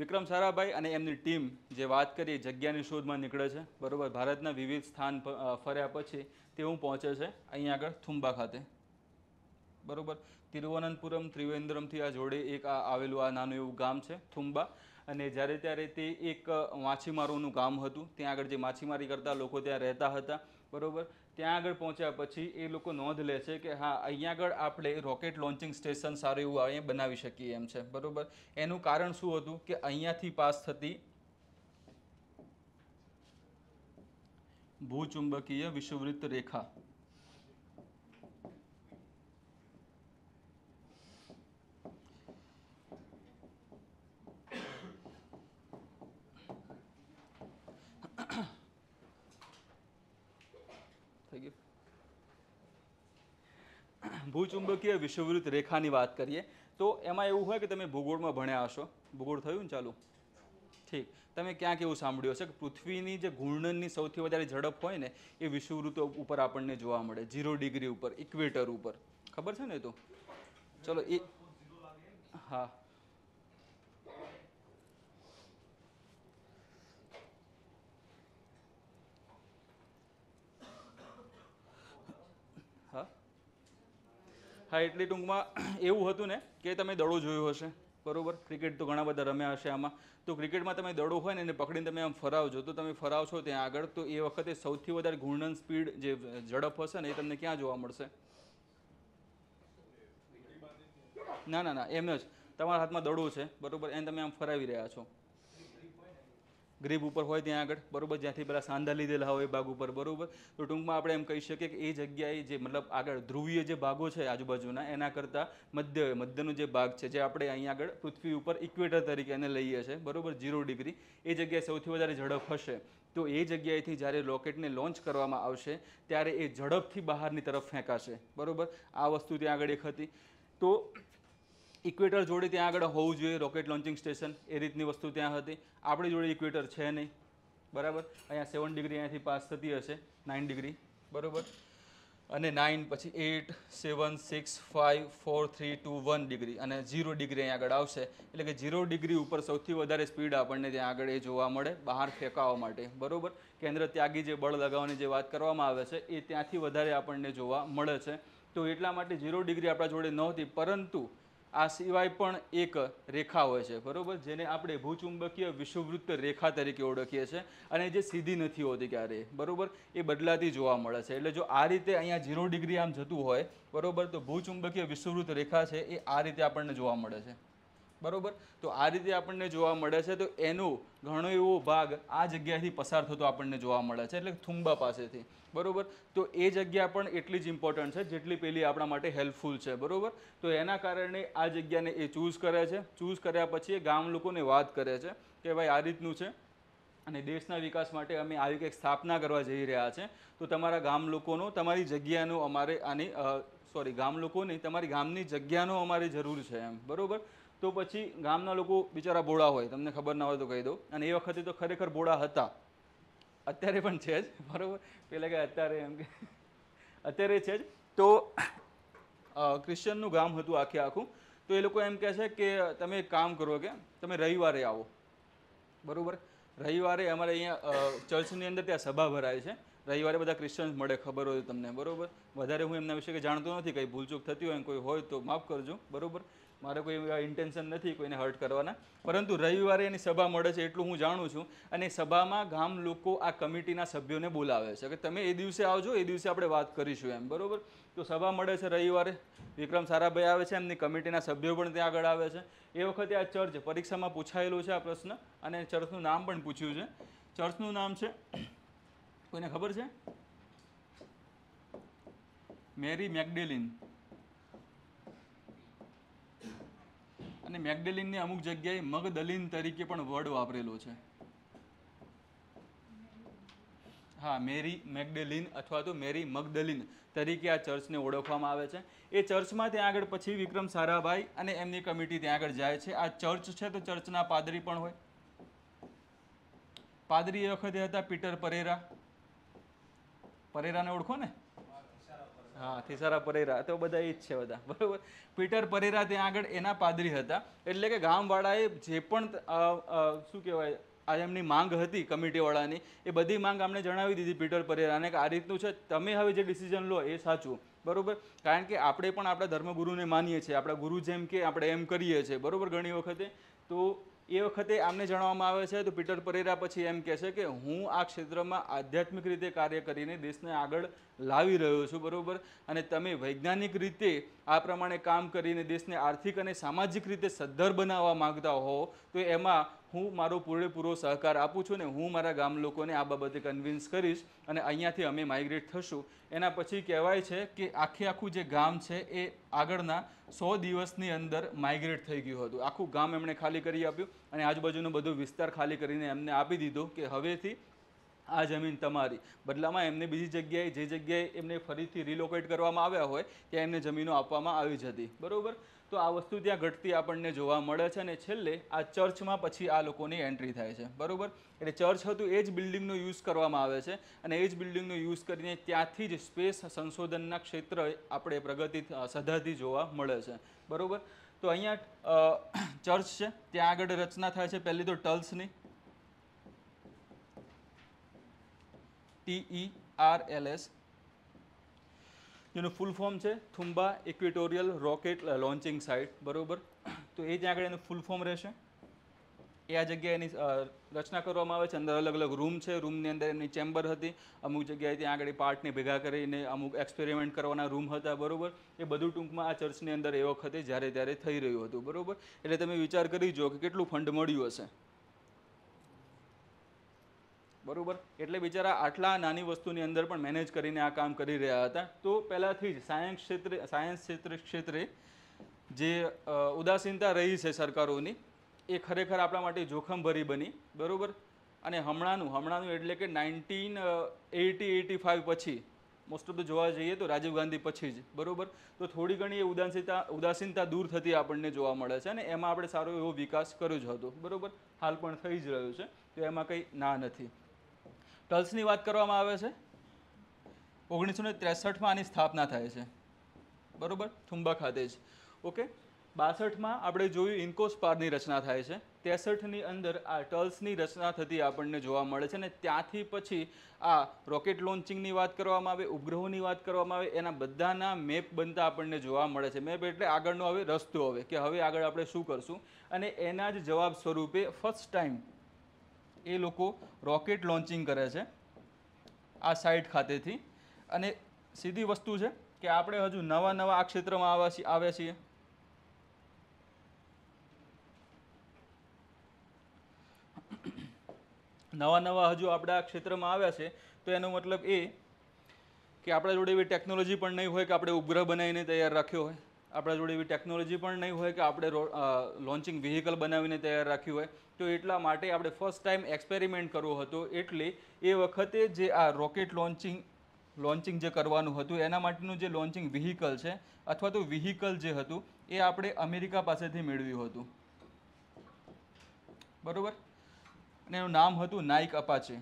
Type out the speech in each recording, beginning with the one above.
વિક્રમ સારાભાઈ અને એમની ટીમ જે વાત કરી જગ્યાની શોધમાં નીકળે છે બરાબર ભારતના વિવિધ સ્થાન ફર્યા પછી તેવું પહોંચે છે અહીં આગળ થુંબા ખાતે બરાબર તિરુવનંતપુરમ ત્રિવેન્દ્રમથી આ જોડે એક આવેલું આ નાનું એવું ગામ છે થુંબા અને જ્યારે ત્યારે તે એક માછીમારોનું ગામ હતું ત્યાં આગળ જે માછીમારી કરતા લોકો ત્યાં રહેતા હતા બરાબર ત્યાં આગળ પહોંચ્યા પછી એ લોકો નોંધ લે છે કે હા અહીંયા આગળ આપણે રોકેટ લોન્ચિંગ સ્ટેશન સારું એવું અહીંયા બનાવી શકીએ એમ છે બરાબર એનું કારણ શું હતું કે અહીંયાથી પાસ થતી ભૂચુંબકીય વિષુવવૃત્ત રેખા ભૂચુંબકીય વિષુવવૃત્ત રેખાની વાત કરીએ તો એમાં એવું હોય કે તમે ભૂગોળમાં ભણ્યા હશો ભૂગોળ થયું ને ચાલુ ઠીક તમે ક્યાંક એવું સાંભળ્યું હશે કે પૃથ્વીની જે ઘૂર્ણનની સૌથી વધારે ઝડપ હોય ને એ વિષુવવૃત્ત ઉપર આપણને જોવા મળે ઝીરો ડિગ્રી ઉપર ઇક્વેટર ઉપર ખબર છે ને તો ચલો એ હા હા એટલે ટૂંકમાં એવું હતું ને કે તમે દડો જોયો હશે બરોબર ક્રિકેટ તો ઘણા બધા રમ્યા હશે આમાં તો ક્રિકેટમાં તમે દડો હોય ને એને પકડીને તમે આમ ફરાવજો તો તમે ફરાવશો ત્યાં આગળ તો એ વખતે સૌથી વધારે ઘૂર્ણન સ્પીડ જે ઝડપ હશે ને એ તમને ક્યાં જોવા મળશે ના ના ના એમ જ તમારા હાથમાં દડો છે બરાબર એને તમે આમ ફરાવી રહ્યા છો ગ્રીબ ઉપર હોય ત્યાં આગળ બરાબર જ્યાંથી પેલા સાંધા લીધેલા હોય ભાગ ઉપર બરાબર તો ટૂંકમાં આપણે એમ કહી શકીએ કે એ જગ્યાએ જે મતલબ આગળ ધ્રુવીય જે ભાગો છે આજુબાજુના એના કરતાં મધ્ય મધ્યનો જે ભાગ છે જે આપણે અહીં આગળ પૃથ્વી ઉપર ઇક્વેટર તરીકે એને લઈએ છીએ બરાબર ઝીરો ડિગ્રી એ જગ્યાએ સૌથી વધારે ઝડપ હશે તો એ જગ્યાએથી જ્યારે રોકેટને લોન્ચ કરવામાં આવશે ત્યારે એ ઝડપથી બહારની તરફ ફેંકાશે બરાબર આ વસ્તુ ત્યાં આગળ એક હતી તો ઇક્વેટર જોડે ત્યાં આગળ હોવું જોઈએ રોકેટ લોન્ચિંગ સ્ટેશન એ રીતની વસ્તુ ત્યાં હતી આપણી જોડે ઇક્વેટર છે નહીં બરાબર અહીંયા સેવન ડિગ્રી અહીંયાથી પાસ થતી હશે નાઇન ડિગ્રી બરાબર અને નાઇન પછી eight seven six five four three two one degree અને ઝીરો ડિગ્રી અહીંયા આગળ આવશે એટલે કે ઝીરો ડિગ્રી ઉપર સૌથી વધારે સ્પીડ આપણને ત્યાં આગળ એ જોવા મળે બહાર ફેંકાવા માટે બરાબર કેન્દ્ર ત્યાગી જે બળ લગાવવાની જે વાત કરવામાં આવે છે એ ત્યાંથી વધારે આપણને જોવા મળે છે તો એટલા માટે ઝીરો ડિગ્રી આપણા જોડે નહોતી પરંતુ આ સિવાય પણ એક રેખા હોય છે બરાબર જેને આપણે ભૂચુંબકીય વિષુવવૃત્ત રેખા તરીકે ઓળખીએ છીએ અને જે સીધી નથી હોતી ક્યારે બરાબર એ બદલાતી જોવા મળે છે એટલે જો આ રીતે અહીંયા ઝીરો ડિગ્રી આમ જતું હોય બરાબર તો ભૂચુંબકીય વિષુવવૃત્ત રેખા છે એ આ રીતે આપણને જોવા મળે છે બરોબર તો આ રીતે આપણને જોવા મળે છે તો એનો ઘણો એવો ભાગ આ જગ્યાથી પસાર થતો આપણને જોવા મળે છે એટલે થુંબા પાસેથી બરોબર તો એ જગ્યા પણ એટલી જ ઇમ્પોર્ટન્ટ છે જેટલી પેલી આપણા માટે હેલ્પફુલ છે બરોબર તો એના કારણે આ જગ્યાને એ ચૂઝ કરે છે ચૂઝ કર્યા પછી એ ગામ લોકોને વાત કરે છે કે ભાઈ આ રીતનું છે અને દેશના વિકાસ માટે અમે આવી કંઈક સ્થાપના કરવા જઈ રહ્યા છે તો તમારા ગામ લોકોનો તમારી જગ્યાનો અમારે આની સોરી ગામ લોકોની તમારી ગામની જગ્યાનો અમારે જરૂર છે એમ બરાબર તો પછી ગામના લોકો બિચારા ભોળા હોય તમને ખબર ના હોય તો કહી દઉં અને એ વખતે તો ખરેખર ભોળા હતા અત્યારે પણ છે જ બરાબર પેલા કે અત્યારે એમ કે અત્યારે છે જ તો ક્રિશ્ચનનું ગામ હતું આખે આખું તો એ લોકો એમ કહે છે કે તમે એક કામ કરો કે તમે રવિવારે આવો બરાબર રવિવારે અમારે અહીંયા ચર્ચની અંદર ત્યાં સભા ભરાય છે રવિવારે બધા ક્રિશ્ચન્સ મળે ખબર હોય તમને બરાબર વધારે હું એમના વિશે જાણતો નથી કંઈ ભૂલચૂક થતી હોય કોઈ હોય તો માફ કરજો બરાબર મારે કોઈ ઇન્ટેન્શન નથી કોઈને હર્ટ કરવાના પરંતુ રવિવારે એની સભા મળે છે એટલું હું જાણું છું અને સભામાં ગામ લોકો આ કમિટીના સભ્યોને બોલાવે છે કે તમે એ દિવસે આવજો એ દિવસે આપણે વાત કરીશું એમ બરાબર તો સભા મળે છે રવિવારે વિક્રમ સારાભાઈ આવે છે એમની કમિટીના સભ્યો પણ ત્યાં આગળ આવે છે એ વખતે આ ચર્ચ પરીક્ષામાં પૂછાયેલો છે આ પ્રશ્ન અને ચર્ચનું નામ પણ પૂછ્યું છે ચર્ચનું નામ છે કોઈને ખબર છે મેરી મેગડેલિન અને મેગડેલિનની અમુક જગ્યાએ મગદલિન તરીકે પણ વર્ડ વાપરેલો છે હા મેરી મેગડેલિન અથવા તો મેરી મગદલિન તરીકે આ ચર્ચને ઓળખવામાં આવે છે એ ચર્ચમાં ત્યાં આગળ પછી વિક્રમ સારાભાઈ અને એમની કમિટી ત્યાં આગળ જાય છે આ ચર્ચ છે તો ચર્ચના પાદરી પણ હોય પાદરી એ વખતે હતા પીટર પરેરા પરેરાને ઓળખો ને હા થિસારા પરેરા તો બધા એ જ છે બધા બરાબર પીટર પરેરા ત્યાં આગળ એના પાદરી હતા એટલે કે ગામવાળાએ જે પણ શું કહેવાય આ એમની માંગ હતી કમિટીવાળાની એ બધી માંગ અમને જણાવી દીધી પીટર પરેરાને કે આ રીતનું છે તમે હવે જે ડિસિઝન લો એ સાચું બરાબર કારણ કે આપણે પણ આપણા ધર્મગુરુને માનીએ છીએ આપણા ગુરુ જેમ કે આપણે એમ કરીએ છીએ બરાબર ઘણી વખતે તો એ વખતે આમને જણાવવામાં આવે છે તો પીટર પરેરા પછી એમ કહે છે કે હું આ ક્ષેત્રમાં આધ્યાત્મિક રીતે કાર્ય કરીને દેશને આગળ લાવી રહ્યો છું બરાબર અને તમે વૈજ્ઞાનિક રીતે આ પ્રમાણે કામ કરીને દેશને આર્થિક અને સામાજિક રીતે સદ્ધર બનાવવા માગતા હો તો એમાં હું મારો પૂરેપૂરો સહકાર આપું છું ને હું મારા ગામ લોકોને આ બાબતે કન્વિન્સ કરીશ અને અહીંયાથી અમે માઇગ્રેટ થશું એના પછી કહેવાય છે કે આખે આખું જે ગામ છે એ આગળના સો દિવસની અંદર માઇગ્રેટ થઈ ગયું હતું આખું ગામ એમણે ખાલી કરી આપ્યું અને આજુબાજુનો બધો વિસ્તાર ખાલી કરીને એમને આપી દીધો કે હવેથી આ જમીન તમારી બદલામાં એમને બીજી જગ્યાએ જે જગ્યાએ એમને ફરીથી રિલોકેટ કરવામાં આવ્યા હોય ત્યાં એમને જમીનો આપવામાં આવી જ હતી બરાબર તો આ વસ્તુ ત્યાં ઘટતી આપણને જોવા મળે છે અને છેલ્લે આ ચર્ચમાં પછી આ લોકોની એન્ટ્રી થાય છે બરાબર એટલે ચર્ચ હતું એ જ બિલ્ડિંગનો યુઝ કરવામાં આવે છે અને એ જ બિલ્ડિંગનો યુઝ કરીને ત્યાંથી જ સ્પેસ સંશોધનના ક્ષેત્ર આપણે પ્રગતિ સધાતી જોવા મળે છે બરાબર તો અહીંયા ચર્ચ છે ત્યાં આગળ રચના થાય છે પહેલી તો ટલ્સની ટીઈ આર એલ એસ જેનું ફૂલ ફોર્મ છે Thumba equatorial rocket launching site બરાબર તો એ જ્યાં આગળ એનું ફૂલ ફોર્મ રહેશે એ આ જગ્યાએ એની રચના કરવામાં આવે છે અંદર અલગ અલગ રૂમ છે રૂમની અંદર એમની ચેમ્બર હતી અમુક જગ્યાએ ત્યાં આગળ પાર્ટને ભેગા કરીને અમુક એક્સપેરિમેન્ટ કરવાના રૂમ હતા બરાબર એ બધું ટૂંકમાં આ ચર્ચની અંદર એ વખતે જ્યારે ત્યારે થઈ રહ્યું હતું બરાબર એટલે તમે વિચાર કરી જુઓ કે કેટલું ફંડ મળ્યું હશે બરાબર એટલે બિચારા આટલા નાની વસ્તુની અંદર પણ મેનેજ કરીને આ કામ કરી રહ્યા હતા તો પહેલાંથી જ સાયન્સ ક્ષેત્રે સાયન્સ ક્ષેત્ર ક્ષેત્રે જે ઉદાસીનતા રહી છે સરકારોની એ ખરેખર આપણા માટે જોખમભરી બની બરાબર અને હમણાંનું હમણાંનું એટલે કે નાઇન્ટીન એટી એટી ફાઇવ પછી મોસ્ટ ઓફ ધ જોવા જઈએ તો રાજીવ ગાંધી પછી જ બરાબર તો થોડી ઘણી એ ઉદાસીનતા ઉદાસીનતા દૂર થતી આપણને જોવા મળે છે અને એમાં આપણે સારો એવો વિકાસ કર્યો જ હતો બરાબર હાલ પણ થઈ જ રહ્યો છે તો એમાં કંઈ ના નથી ટલ્સની વાત કરવામાં આવે છે ઓગણીસો ને ત્રેસઠમાં આની સ્થાપના થાય છે બરાબર થુંબા ખાતે જ ઓકે બાસઠમાં આપણે જોયું ઇન્કોસ્પારની રચના થાય છે ત્રેસઠની અંદર આ ટલ્સની રચના થતી આપણને જોવા મળે છે અને ત્યાંથી પછી આ રોકેટ લોન્ચિંગની વાત કરવામાં આવે ઉપગ્રહોની વાત કરવામાં આવે એના બધાના મેપ બનતા આપણને જોવા મળે છે મેપ એટલે આગળનો હવે રસ્તો હવે કે હવે આગળ આપણે શું કરશું અને એના જ જવાબ સ્વરૂપે ફર્સ્ટ ટાઈમ એ લોકો રોકેટ લોન્ચિંગ કરે છે આ સાઇટ ખાતેથી અને સીધી વસ્તુ છે કે આપણે હજુ નવા નવા આ ક્ષેત્રમાં આવ્યા આવ્યા છીએ નવા નવા હજુ આપણે આ ક્ષેત્રમાં આવ્યા છે તો એનો મતલબ એ કે આપણા જોડે એવી ટેકનોલોજી પણ નહીં હોય કે આપણે ઉપગ્રહ બનાવીને તૈયાર રાખ્યો હોય આપણા જોડે એવી ટેકનોલોજી પણ નહીં હોય કે આપણે લોન્ચિંગ વ્હીકલ બનાવીને તૈયાર રાખ્યું હોય તો એટલા માટે આપણે ફર્સ્ટ ટાઈમ એક્સપેરિમેન્ટ કરવો હતો એટલે એ વખતે જે આ રોકેટ લોન્ચિંગ લોન્ચિંગ જે કરવાનું હતું એના માટેનું જે લોન્ચિંગ વ્હીકલ છે અથવા તો વ્હીકલ જે હતું એ આપણે અમેરિકા પાસેથી મેળવ્યું હતું બરોબર અને એનું નામ હતું નાઇક અપાચે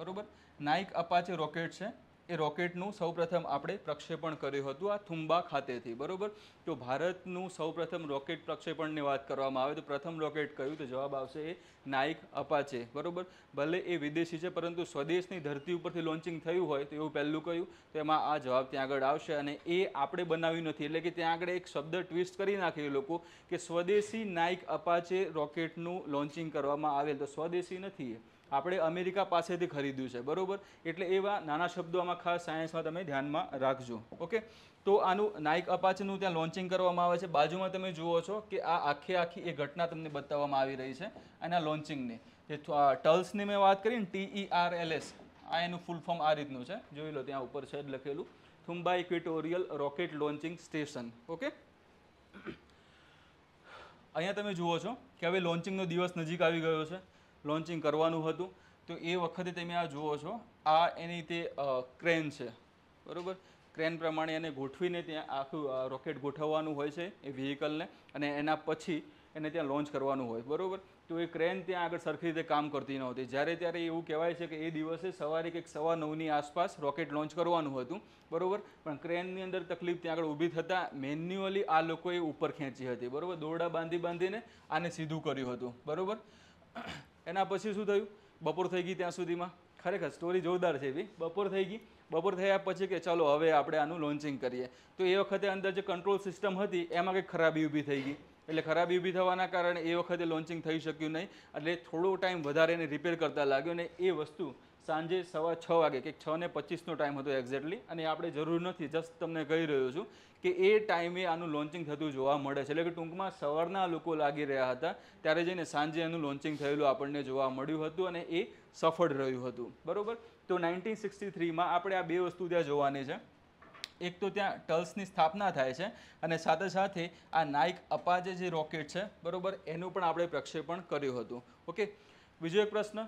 બરોબર નાઇક અપાચે રોકેટ છે એ રોકેટનું સૌપ્રથમ આપણે પ્રક્ષેપણ કર્યું હતું આ થુંબા ખાતેથી બરાબર તો ભારતનું સૌપ્રથમ રોકેટ પ્રક્ષેપણની વાત કરવામાં આવે તો પ્રથમ રોકેટ કયું તો જવાબ આવશે એ નાઇક અપાચે બરાબર ભલે એ વિદેશી છે પરંતુ સ્વદેશની ધરતી ઉપરથી લોન્ચિંગ થયું હોય તો એવું પહેલું કહ્યું તો એમાં આ જવાબ ત્યાં આગળ આવશે અને એ આપણે બનાવ્યું નથી એટલે કે ત્યાં આગળ એક શબ્દ ટ્વિસ્ટ કરી નાખ્યો લોકો કે સ્વદેશી નાઇક અપાચે રોકેટનું લોન્ચિંગ કરવામાં આવેલ તો સ્વદેશી નથી એ આપણે અમેરિકા પાસેથી ખરીદ્યું છે બરાબર એટલે એવા નાના શબ્દો આમાં ખાસ સાયન્સમાં તમે ધ્યાનમાં રાખજો ઓકે તો આનું નાઇક અપાચનું ત્યાં લોન્ચિંગ કરવામાં આવે છે બાજુમાં તમે જુઓ છો કે આ આખે આખી એ ઘટના તમને બતાવવામાં આવી રહી છે અને આ લોન્ચિંગની જે ટલ્સની મેં વાત કરી ને ટીઈ આર એલ એસ આ એનું ફૂલ ફોર્મ આ રીતનું છે જોઈ લો ત્યાં ઉપર છે લખેલું Thumba equatorial rocket launching station okay અહીંયા તમે જુઓ છો કે હવે લોન્ચિંગનો દિવસ નજીક આવી ગયો છે લોન્ચિંગ કરવાનું હતું તો એ વખતે તમે આ જુઓ છો આ એની તે ક્રેન છે બરાબર ક્રેન પ્રમાણે એને ગોઠવીને ત્યાં આખું રોકેટ ગોઠવવાનું હોય છે એ વ્હીકલને અને એના પછી એને ત્યાં લોન્ચ કરવાનું હોય બરાબર તો એ ક્રેન ત્યાં આગળ સરખી રીતે કામ કરતી નહોતી જ્યારે ત્યારે એવું કહેવાય છે કે એ દિવસે સવારે કંઈક સવા નવની આસપાસ રોકેટ લોન્ચ કરવાનું હતું બરાબર પણ ક્રેનની અંદર તકલીફ ત્યાં આગળ ઊભી થતાં મેન્યુઅલી આ લોકોએ ઉપર ખેંચી હતી બરાબર દોરડા બાંધી બાંધીને આને સીધું કર્યું હતું બરાબર એના પછી શું થયું બપોર થઈ ગઈ ત્યાં સુધીમાં ખરેખર સ્ટોરી જોરદાર છે એવી બપોર થઈ ગઈ બપોર થયા પછી કે ચાલો હવે આપણે આનું લોન્ચિંગ કરીએ તો એ વખતે અંદર જે કંટ્રોલ સિસ્ટમ હતી એમાં કંઈક ખરાબી ઊભી થઈ ગઈ એટલે ખરાબી ઊભી થવાના કારણે એ વખતે લોન્ચિંગ થઈ શક્યું નહીં એટલે થોડો ટાઈમ વધારે એને રિપેર કરતા લાગ્યો અને એ વસ્તુ સાંજે સવા છ વાગે કે છ ને પચીસનો ટાઈમ હતો એક્ઝેક્ટલી અને આપણે જરૂર નથી જસ્ટ તમને કહી રહ્યો છું કે એ ટાઈમે આનું લોન્ચિંગ થતું જોવા મળે છે એટલે કે ટૂંકમાં સવારના લોકો લાગી રહ્યા હતા ત્યારે જઈને સાંજે એનું લોન્ચિંગ થયેલું આપણને જોવા મળ્યું હતું અને એ સફળ રહ્યું હતું બરાબર તો નાઇન્ટીન સિક્સટી થ્રીમાં આપણે આ બે વસ્તુ ત્યાં જોવાની છે એક તો ત્યાં ટલ્સની સ્થાપના થાય છે અને સાથે સાથે આ નાઇક અપાજે જે રોકેટ છે બરાબર એનું પણ આપણે પ્રક્ષેપણ કર્યું હતું ઓકે બીજો એક પ્રશ્ન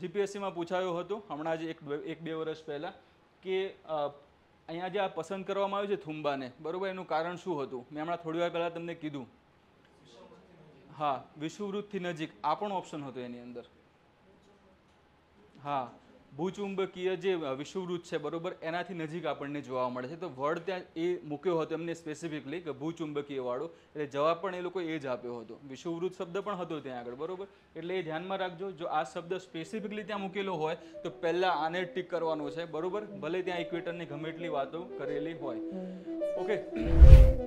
જીપીએસસીમાં પૂછાયો હતો હમણાં જ એક એક બે વર્ષ પહેલાં કે અહીંયા જે આ પસંદ કરવામાં આવ્યું છે થુંબાને બરાબર એનું કારણ શું હતું મેં હમણાં થોડી વાર પહેલાં તમને કીધું હા વિષુવૃત્તથી નજીક આ પણ ઓપ્શન હતો એની અંદર હા ભૂચુંબકીય જે વિષુવવૃત છે બરોબર એનાથી નજીક આપણને જોવા મળે છે તો વર્ડ ત્યાં એ મૂક્યો હતો એમને સ્પેસિફિકલી કે ભૂચુંબકીય એટલે જવાબ પણ એ લોકો એ જ આપ્યો હતો વિષુવવૃત શબ્દ પણ હતો ત્યાં આગળ બરોબર એટલે એ ધ્યાનમાં રાખજો જો આ શબ્દ સ્પેસિફિકલી ત્યાં મૂકેલો હોય તો પહેલાં આને ટીક કરવાનો છે બરોબર ભલે ત્યાં ઇક્વેટરની ગમે એટલી વાતો કરેલી હોય ઓકે